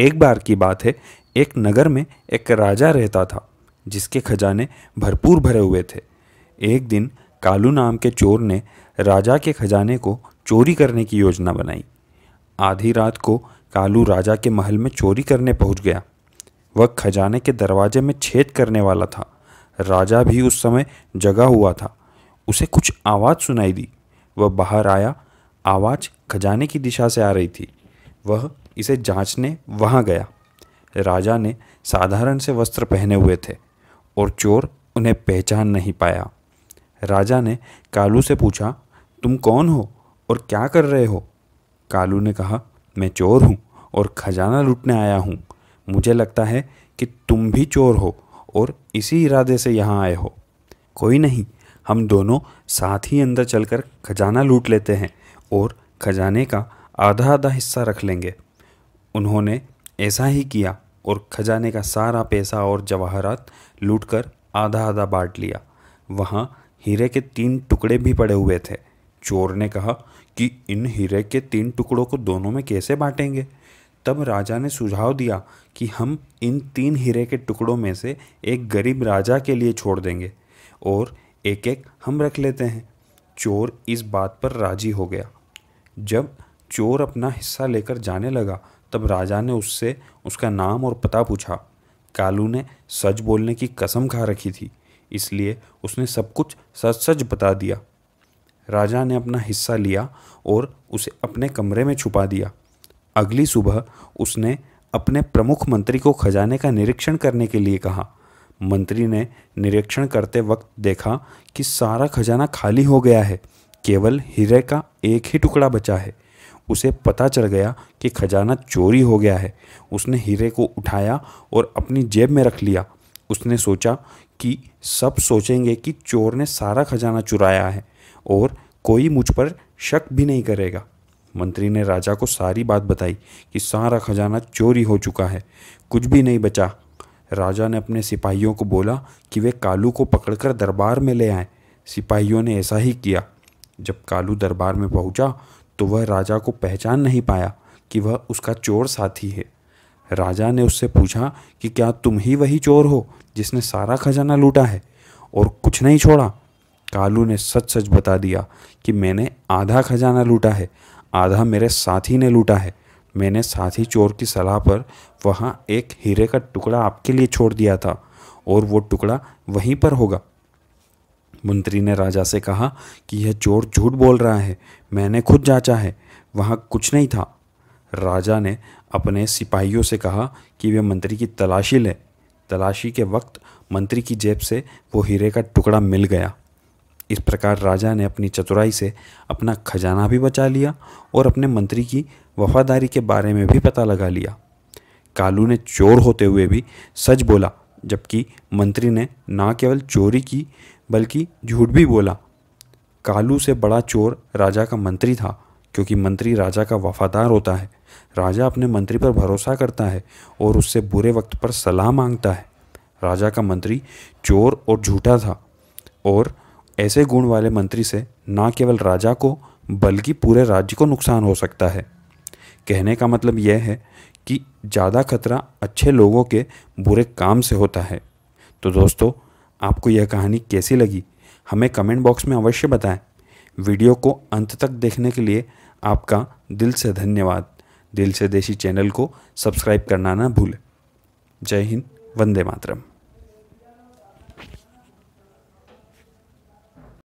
एक बार की बात है एक नगर में एक राजा रहता था जिसके खजाने भरपूर भरे हुए थे एक दिन कालू नाम के चोर ने राजा के खजाने को चोरी करने की योजना बनाई आधी रात को कालू राजा के महल में चोरी करने पहुंच गया वह खजाने के दरवाजे में छेद करने वाला था राजा भी उस समय जगा हुआ था उसे कुछ आवाज़ सुनाई दी वह बाहर आया आवाज़ खजाने की दिशा से आ रही थी वह इसे जांचने वहाँ गया राजा ने साधारण से वस्त्र पहने हुए थे और चोर उन्हें पहचान नहीं पाया राजा ने कालू से पूछा तुम कौन हो और क्या कर रहे हो कालू ने कहा मैं चोर हूँ और खजाना लूटने आया हूँ मुझे लगता है कि तुम भी चोर हो और इसी इरादे से यहाँ आए हो कोई नहीं हम दोनों साथ ही अंदर चलकर खजाना लूट लेते हैं और खजाने का आधा आधा हिस्सा रख लेंगे उन्होंने ऐसा ही किया और खजाने का सारा पैसा और जवाहरात लूटकर आधा आधा बांट लिया वहाँ हीरे के तीन टुकड़े भी पड़े हुए थे चोर ने कहा कि इन हीरे के तीन टुकड़ों को दोनों में कैसे बांटेंगे तब राजा ने सुझाव दिया कि हम इन तीन हीरे के टुकड़ों में से एक गरीब राजा के लिए छोड़ देंगे और एक एक हम रख लेते हैं चोर इस बात पर राजी हो गया जब चोर अपना हिस्सा लेकर जाने लगा तब राजा ने उससे उसका नाम और पता पूछा कालू ने सच बोलने की कसम खा रखी थी इसलिए उसने सब कुछ सच सच बता दिया राजा ने अपना हिस्सा लिया और उसे अपने कमरे में छुपा दिया अगली सुबह उसने अपने प्रमुख मंत्री को खजाने का निरीक्षण करने के लिए कहा मंत्री ने निरीक्षण करते वक्त देखा कि सारा खजाना खाली हो गया है केवल हीरे का एक ही टुकड़ा बचा है उसे पता चल गया कि खजाना चोरी हो गया है उसने हीरे को उठाया और अपनी जेब में रख लिया उसने सोचा कि सब सोचेंगे कि चोर ने सारा खजाना चुराया है और कोई मुझ पर शक भी नहीं करेगा मंत्री ने राजा को सारी बात बताई कि सारा खजाना चोरी हो चुका है कुछ भी नहीं बचा राजा ने अपने सिपाहियों को बोला कि वे कालू को पकड़कर दरबार में ले आए सिपाहियों ने ऐसा ही किया जब कालू दरबार में पहुंचा तो वह राजा को पहचान नहीं पाया कि वह उसका चोर साथी है राजा ने उससे पूछा कि क्या तुम ही वही चोर हो जिसने सारा खजाना लूटा है और कुछ नहीं छोड़ा कालू ने सच सच बता दिया कि मैंने आधा खजाना लूटा है आधा मेरे साथी ने लूटा है मैंने साथी चोर की सलाह पर वहाँ एक हीरे का टुकड़ा आपके लिए छोड़ दिया था और वो टुकड़ा वहीं पर होगा मंत्री ने राजा से कहा कि यह चोर झूठ बोल रहा है मैंने खुद जांचा है वहाँ कुछ नहीं था राजा ने अपने सिपाहियों से कहा कि वे मंत्री की तलाशी लें तलाशी के वक्त मंत्री की जेब से वो हीरे का टुकड़ा मिल गया इस प्रकार राजा ने अपनी चतुराई से अपना खजाना भी बचा लिया और अपने मंत्री की वफादारी के बारे में भी पता लगा लिया कालू ने चोर होते हुए भी सच बोला जबकि मंत्री ने ना केवल चोरी की बल्कि झूठ भी बोला कालू से बड़ा चोर राजा का मंत्री था क्योंकि मंत्री राजा का वफादार होता है राजा अपने मंत्री पर भरोसा करता है और उससे बुरे वक्त पर सलाह मांगता है राजा का मंत्री चोर और झूठा था और ऐसे गुण वाले मंत्री से ना केवल राजा को बल्कि पूरे राज्य को नुकसान हो सकता है कहने का मतलब यह है कि ज़्यादा खतरा अच्छे लोगों के बुरे काम से होता है तो दोस्तों आपको यह कहानी कैसी लगी हमें कमेंट बॉक्स में अवश्य बताएं वीडियो को अंत तक देखने के लिए आपका दिल से धन्यवाद दिल से देशी चैनल को सब्सक्राइब करना ना भूलें जय हिंद वंदे मातरम